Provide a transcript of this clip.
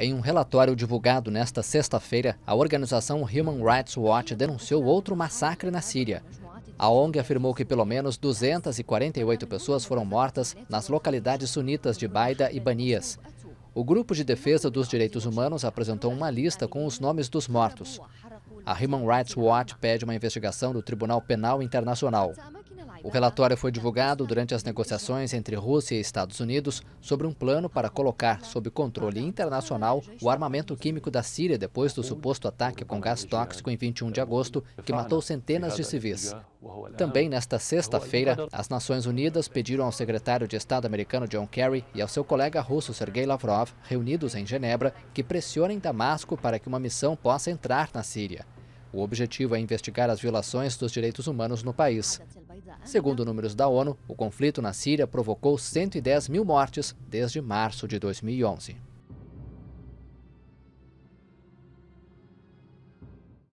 Em um relatório divulgado nesta sexta-feira, a organização Human Rights Watch denunciou outro massacre na Síria. A ONG afirmou que pelo menos 248 pessoas foram mortas nas localidades sunitas de Baida e Banias. O Grupo de Defesa dos Direitos Humanos apresentou uma lista com os nomes dos mortos. A Human Rights Watch pede uma investigação do Tribunal Penal Internacional. O relatório foi divulgado durante as negociações entre Rússia e Estados Unidos sobre um plano para colocar sob controle internacional o armamento químico da Síria depois do suposto ataque com gás tóxico em 21 de agosto, que matou centenas de civis. Também nesta sexta-feira, as Nações Unidas pediram ao secretário de Estado americano John Kerry e ao seu colega russo Sergei Lavrov, reunidos em Genebra, que pressionem Damasco para que uma missão possa entrar na Síria. O objetivo é investigar as violações dos direitos humanos no país. Né? Segundo números da ONU, o conflito na Síria provocou 110 mil mortes desde março de 2011.